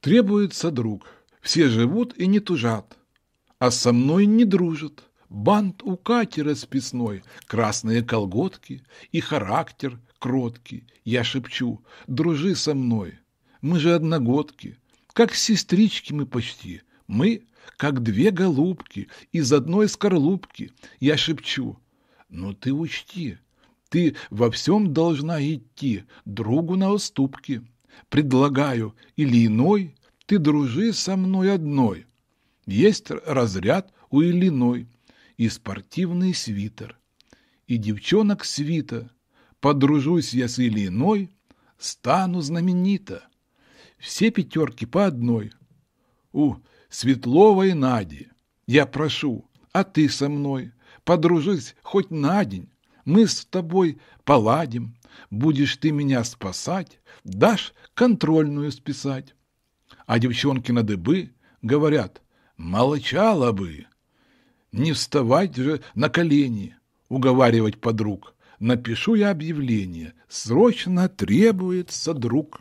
Требуется друг. Все живут и не тужат. А со мной не дружат. Бант у Кати списной, красные колготки и характер кроткий. Я шепчу, дружи со мной. Мы же одногодки, как сестрички мы почти. Мы, как две голубки из одной скорлупки. Я шепчу, но «Ну ты учти, ты во всем должна идти другу на уступки. Предлагаю или иной, ты дружи со мной одной. Есть разряд у Иллиной и спортивный свитер, и девчонок свита. Подружусь я с Иллиной, стану знаменита. Все пятерки по одной. У Светловой Нади я прошу, а ты со мной. Подружись хоть на день, мы с тобой поладим будешь ты меня спасать, дашь контрольную списать. А девчонки на дыбы говорят, молчала бы. Не вставать же на колени, уговаривать подруг. Напишу я объявление, срочно требуется друг».